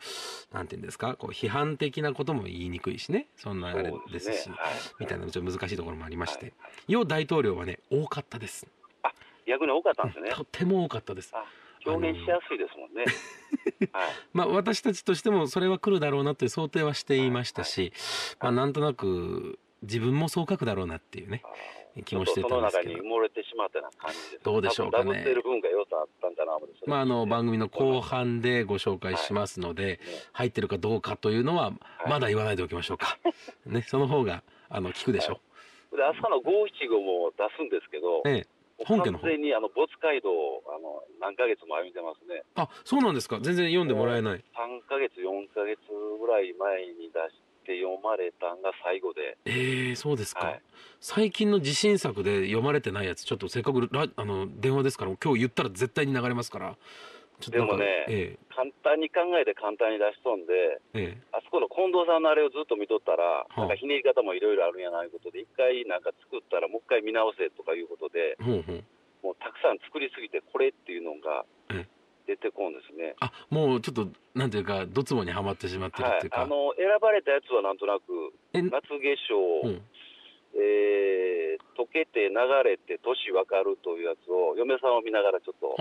うなんていうんですか、こう批判的なことも言いにくいしね、そんなあれですし、みたいなちょっと難しいところもありまして、は大統領はね多かったです。あ、逆に多かったんですね。とても多かったです。表現しやすいですもんね。<laughs> はい、まあ私たちとしてもそれは来るだろうなという想定はしていましたし、はいはい、まあなんとなく自分もそう書くだろうなっていうね。気もしてたんですけど。その中に埋もれてしまったな感じです、どうでしょうかね。まああの番組の後半でご紹介しますので、はい入ってるかどうかというのはまだ言わないでおきましょうか。<laughs> ね、その方があの聞くでしょう。で朝の575も出すんですけど、ええ本家の完全にあの没街道あの何ヶ月も歩いてますねあそうなんですか全然読んでもらえない三ヶ月四ヶ月ぐらい前に出して読まれたんが最後でええー、そうですか、はい、最近の自信作で読まれてないやつちょっとせっかくらあの電話ですから今日言ったら絶対に流れますからでもね、ええ、簡単に考えて簡単に出しとんで、え、あそこの近藤さんのあれをずっと見とったら、なんかひねり方もいろいろあるんやないことで、一回なんか作ったら、もう一回見直せとかいうことで、ううもうたくさん作りすぎて、これっていうのが出てこんですね。あもうちょっと、なんていうか、どつぼにはまってしまってるっていうか、はい、あの選ばれたやつはなんとなく、夏化粧、うんえー、溶けて流れて年分かるというやつを嫁さんを見ながらちょっと、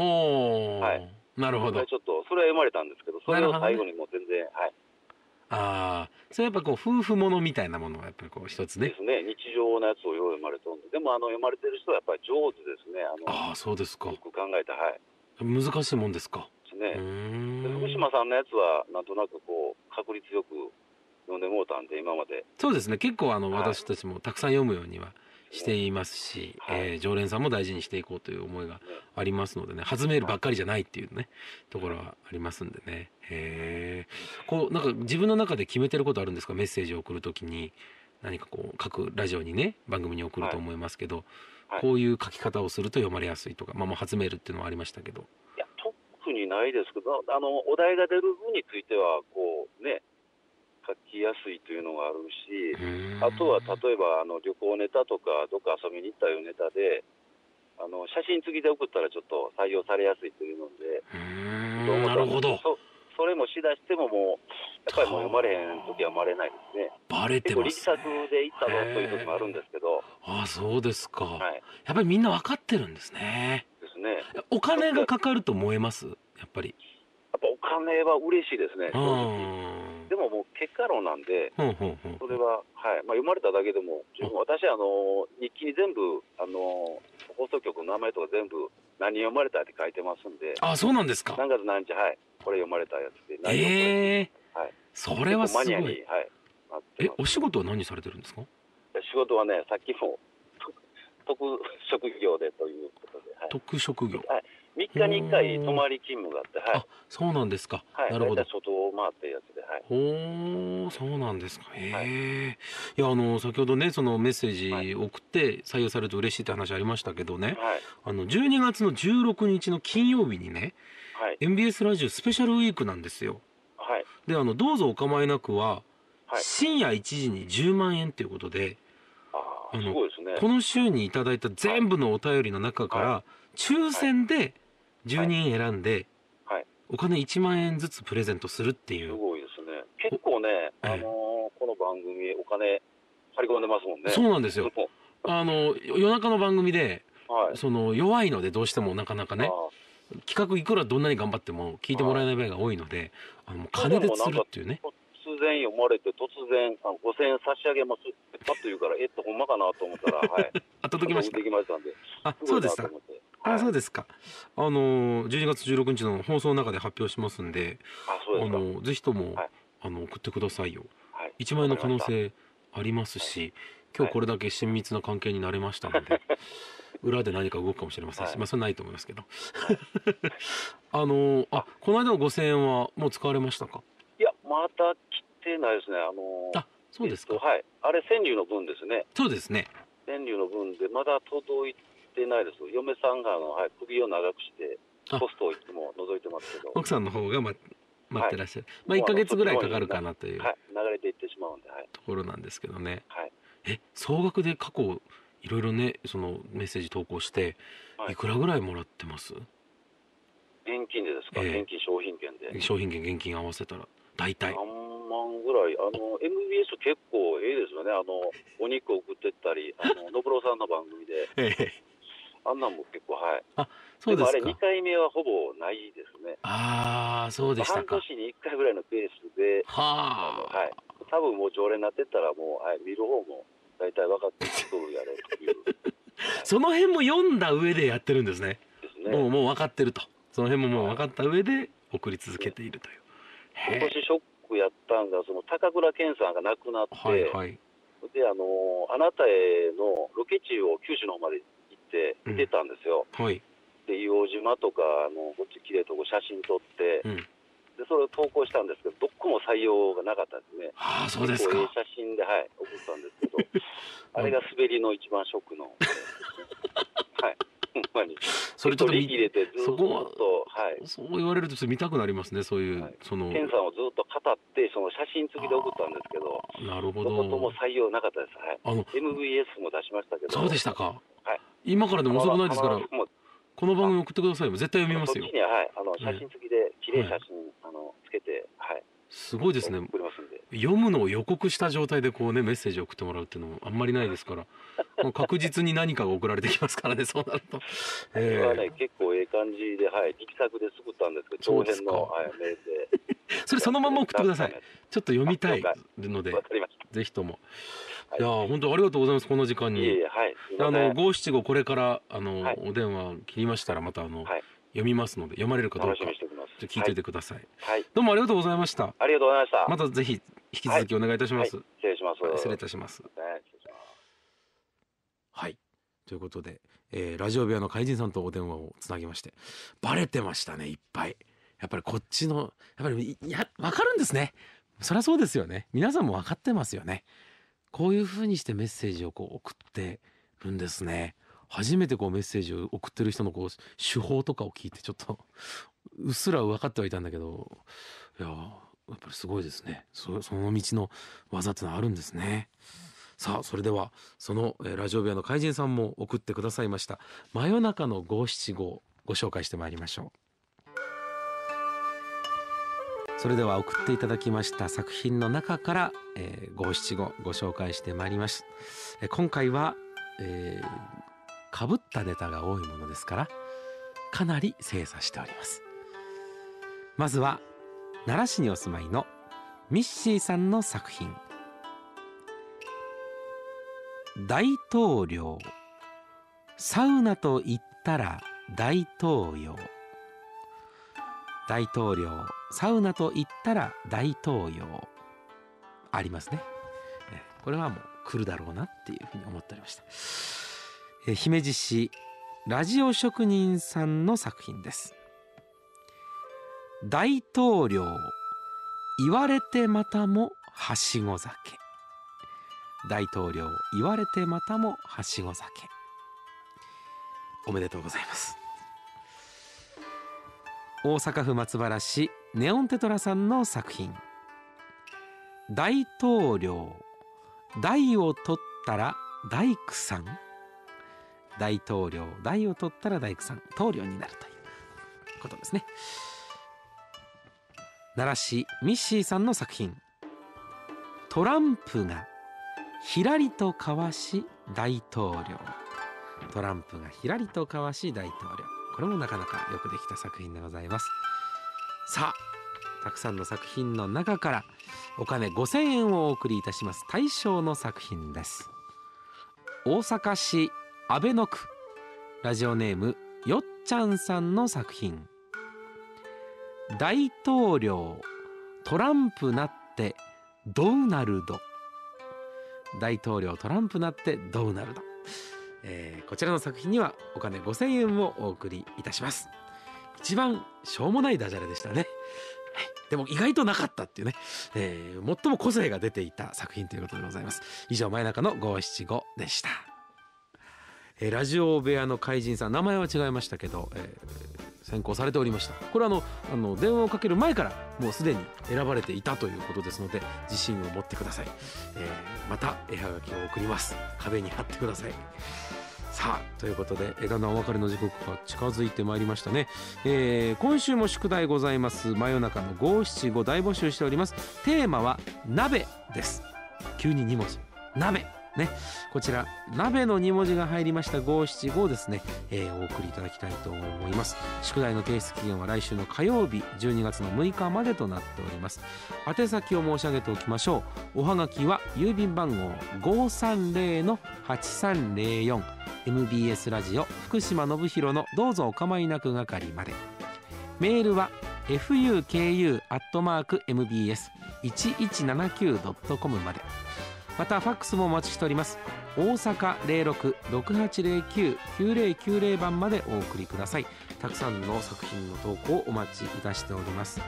はい、なるほど。ちょっと、それは読まれたんですけど、それを最後にもう全然、ね、はい。ああ、それはやっぱこう、夫婦ものみたいなものがやっぱりこう、一つね。ですね。日常のやつを読まれたんで、でもあの、読まれてる人はやっぱり上手ですね。ああ、そうですか。よく考えて、はい。難しいもんですか。ですね。福島さんのやつは、なんとなくこう、確率よく読んでもうたんで、今まで。そうですね。結構あの、私たちもたくさん読むようには。していますし、はい、えー、常連さんも大事にしていこうという思いがありますのでね初メールばっかりじゃないっていうねところはありますんでねへえこうなんか自分の中で決めてることあるんですかメッセージを送るときに何かこう各ラジオにね番組に送ると思いますけど、はい、こういう書き方をすると読まれやすいとか、まあ、もう初メールっていうのはありましたけど。いや特にないですけどあのお題が出る分についてはこうね書きやすいというのがあるし、あとは例えばあの旅行ネタとか、どっか遊びに行ったようネタで、あの写真付きで送ったらちょっと採用されやすいというので、うなるほどそそれもしだしても、もうやっぱりもう読まれへん時は読まれないですね。バレてます、ね、で行ったぞという時もあるんですけど、あそうですか、はい、やっぱりみんな分かってるんですね。ですねお金がかかると燃えます、やっぱり。やっぱお金は嬉しいですね、正直。ももう結果論なんで、うんうんうん、それは、はいまあ、読まれただけでも十分、私、あの日記に全部あの、放送局の名前とか全部、何読まれたって書いてますんで、あそうなんですか何月何日、はい、これ読まれたやつで、何えー、はい、それはすごい。マニアに、はい、えお仕事は何されてるんですか仕事はね、さっきも <laughs> 特職業でということで、はい、特職業、はい、3日に1回泊まり勤務があって、はい、あそうなんですか、はい、なるほど外を回ってやつで、はい、ほそうなんですかへえ、はい、いやあの先ほどねそのメッセージ送って採用されると嬉しいって話ありましたけどね、はい、あの12月の16日の金曜日にね、はい、MBS ラジオスペシャルウィークなんですよ、はい、であの「どうぞお構いなくは」はい、深夜1時に10万円ということで、あです、ね、この週にいただいた全部のお便りの中から、はい抽選で10人選んで、はい、お金1万円ずつプレゼントするっていう。すごいですね。結構ね、あのー、この番組、お金、張り込んでますもんね。そうなんですよ。あの、夜中の番組で、はい、その、弱いので、どうしてもなかなかね、企画いくらどんなに頑張っても聞いてもらえない場合が多いので、あの、金で釣るっていうね。突然読まれて、突然、あの5000円差し上げますって、パッと言うから、えっと、ほんまかなと思ったら、はい。<laughs> あ、届きました。できましたんで。あ、そうですか。あ、そうですか。あの、12月16日の放送の中で発表しますんで、あ、そうですか。の、ぜひとも、はい。あの、送ってくださいよ。はい。1万円の可能性ありますし、今日これだけ親密な関係になれましたので、裏で何か動くかもしれませんはし、まあ、い。それないと思いますけど。はい。<laughs> あの、あ、この間の5000円はもう使われましたかいや、また来てないですね。あの、あ、そうえっですと、か。はい。あれ、川柳の分ですね。そうですね。川柳の分で、まだ届いってないです。嫁さんがあの、はい、首を長くして、ポストをいつも覗いてますけど。奥さんの方がま待ってらっしゃる、はい、まあ1か月ぐらいかかるかなという、はい、流れていってしまうんで、はい、ところなんですけどね、はい、え総額で過去いろいろねそのメッセージ投稿して、い、くらぐらいもらってます現金でですか、えー、現金商品券で商品券現金合わせたら大体3万ぐらいあの MBS 結構ええですよねあのお肉送ってったりあの <laughs> 信郎さんの番組で、ええあんなんも結構はい。あ、そうですか。あれ2回目はほぼないですね。ああ、そうでしたか。半年に1回ぐらいのペースで、はあ。はい。多分もう常連になってたらもう、はい、見る方も大体分かってくうやれという。<laughs> その辺も読んだ上でやってるんですね。ですね。もうもう分かってると。その辺ももう分かった上で送り続けているという。はい、今年ショックやったんが、その高倉健さんが亡くなって、はいはい、で、あの、あなたへのロケ地を九州の方までて見てたんですよ、うんはい、で硫黄島とかあのこっち綺麗とこ写真撮って、うん、でそれを投稿したんですけどどこも採用がなかったんですねああそうですか写真ではい送ったんですけど <laughs> あれが滑りの一番ショックの <laughs> はいほんまにそれちょっと入れてずっとはいそう言われると見たくなりますねそういう、はい、その健さんをずっと語ってその写真付きで送ったんですけどなるほどどことも採用なかったですはいあの MVS も出しましたけどそうでしたか今からでも遅くないですから、この番組送ってください。絶対読みますよ。は、い、あの写真付きで、綺麗写真、あのつけて、はい。すごいですね。読むのを予告した状態でこうねメッセージを送ってもらうっていうのもあんまりないですから、<laughs> もう確実に何かが送られてきますからね。そうなると。えー、ね、結構ええ感じで、はい、力作で作ったんですけど、長編の、はい、メールで。<laughs> それそのまま送ってください。ちょっと読みたいので、ぜひとも。いや本当ありがとうございますこの時間に。いえいえはい、あの五七五これからあの、はい、お電話切りましたらまたあの、はい、読みますので読まれるかどうか。ちょ聞いててくださいはい、どうもありがとうございました。ありがとうございました。またぜひ引き続きお願いいたします。失礼します。失礼いたします。はい。ということで、えー、ラジオ部屋の怪人さんとお電話をつなぎましてバレてましたねいっぱいやっぱりこっちのやっぱりいや分かるんですねそりゃそうですよね皆さんも分かってますよねこういうふうにしてメッセージをこう送ってるんですね。初めてこうメッセージを送ってる人のこう手法とかを聞いてちょっと <laughs> うっすら分かってはいたんだけどいややっぱりすごいですねそその道の技ってのはあるんですね。さあそれではそのラジオ部屋の怪人さんも送ってくださいました真夜中の五七五ご紹介してまいりましょう。それでは送っていただきました作品の中から五七五ご紹介してまいります、えー、今回は、えー、かぶったネタが多いものですからかなり精査しておりますまずは奈良市にお住まいのミッシーさんの作品大統領サウナと言ったら大統領大統領サウナと言ったら大統領ありますねこれはもう来るだろうなっていうふうに思っておりました、え姫路市ラジオ職人さんの作品です大統領言われてまたもはしご酒大統領言われてまたもはしご酒おめでとうございます大阪府松原市ネオンテトラさんの作品「大統領大を取ったら大工さん」大統領大を取ったら大工さん棟梁になるということですね奈良市ミッシーさんの作品「トランプがひらりとかわし大統領」トランプがひらりとかわし大統領これもなかなかよくできた作品でございますさあたくさんの作品の中からお金5000円をお送りいたします大賞の作品です大阪市阿倍野区ラジオネームよっちゃんさんの作品大統領トランプなってドナルド大統領トランプなってドナルドえー、こちらの作品にはお金5000円をお送りいたします一番しょうもないダジャレでしたねでも意外となかったっていうね、えー、最も個性が出ていた作品ということでございます以上前中の575でした、えー、ラジオ部屋の怪人さん名前は違いましたけど、えー選考されておりましたこれはあのあの電話をかける前からもうすでに選ばれていたということですので自信を持ってください、えー、また絵はがきを送ります壁に貼ってくださいさあということでだんだんお別れの時刻が近づいてまいりましたね、えー、今週も宿題ございます真夜中の五七五大募集しておりますテーマは鍋です急に2文字鍋ね、こちら鍋の2文字が入りました五七五ですね、えー、お送りいただきたいと思います宿題の提出期限は来週の火曜日12月の6日までとなっております宛先を申し上げておきましょうおはがきは郵便番号530-8304 MBS ラジオ福島信弘のどうぞお構いなく係までメールは fuku.mbs1179.com までまたファックスもお待ちしております大阪0668099090番までお送りくださいたくさんの作品の投稿をお待ちいたしております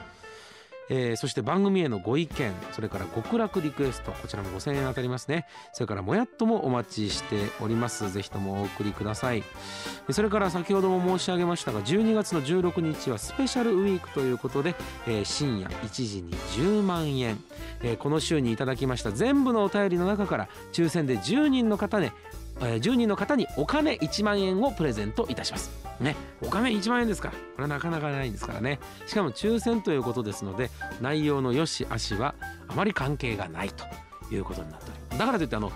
えー、そして番組へのご意見それから極楽リクエストこちらも5000円当たりますねそれからもやっともお待ちしておりますぜひともお送りくださいそれから先ほども申し上げましたが12月の16日はスペシャルウィークということで、えー、深夜1時に10万円、えー、この週にいただきました全部のお便りの中から抽選で10人の方で、ねえ10人の方にお金1万円をプレゼントいたします。ね、お金1万円ですからこれはなかなかないですからねしかも抽選ということですので内容の良し悪しはあまり関係がないということになっておりますだからといってあの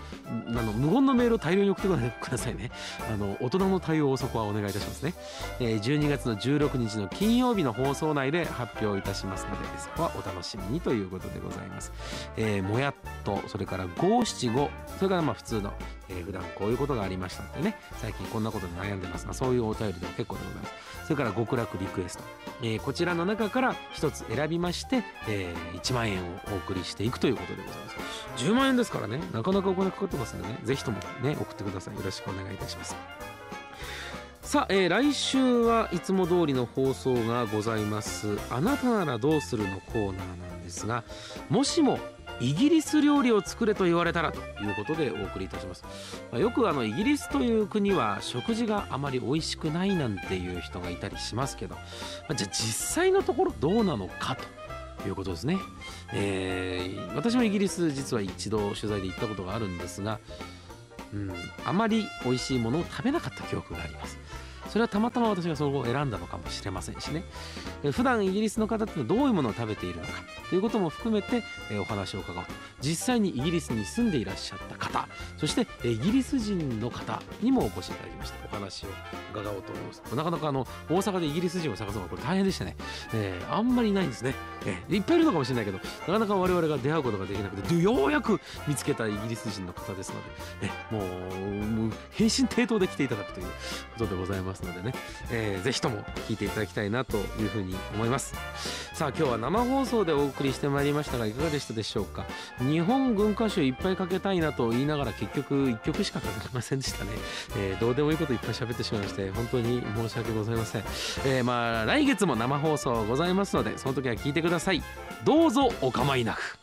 あの無言のメールを大量に送ってくださいねあの大人の対応をそこはお願いいたしますね、えー、12月の16日の金曜日の放送内で発表いたしますのでそこはお楽しみにということでございます、えー、もやっとそれから575それからまあ普通のえー、普段こういうことがありましたってね、最近こんなことで悩んでますが、まあ、そういうお便りでも結構でございます。それから極楽リクエスト。えー、こちらの中から1つ選びまして、えー、1万円をお送りしていくということでございます。10万円ですからね、なかなかお金かかってますんでね、ぜひともね、送ってください。よろしくお願いいたします。さあ、えー、来週はいつも通りの放送がございます。あなたならどうするのコーナーなんですが、もしもイギリス料理を作れと言われたらということでお送りいたします、まあ、よくあのイギリスという国は食事があまり美味しくないなんていう人がいたりしますけど、まあ、じゃあ実際のところどうなのかということですね、えー、私もイギリス実は一度取材で行ったことがあるんですが、うん、あまり美味しいものを食べなかった記憶がありますそれはたまたま私がそこを選んだのかもしれませんしね普段イギリスの方ってどういうものを食べているのかということも含めてお話を伺おうと実際にイギリスに住んでいらっしゃった方そしてイギリス人の方にもお越しいただきましてお話を伺おうと思いますなかなかあの大阪でイギリス人を探すのがこれ大変でしたね、えー、あんまりいないんですね、えー、いっぱいいるのかもしれないけどなかなか我々が出会うことができなくてようやく見つけたイギリス人の方ですので、えー、もうもう変身抵当で来ていただくということでございますますのでね、えー、ぜひとも聞いていただきたいなというふうに思いますさあ今日は生放送でお送りしてまいりましたがいかがでしたでしょうか日本軍歌集いっぱいかけたいなと言いながら結局1曲しかかけませんでしたね、えー、どうでもいいこといっぱい喋ってしまいまして本当に申し訳ございません、えー、まあ来月も生放送ございますのでその時は聞いてくださいどうぞお構いなく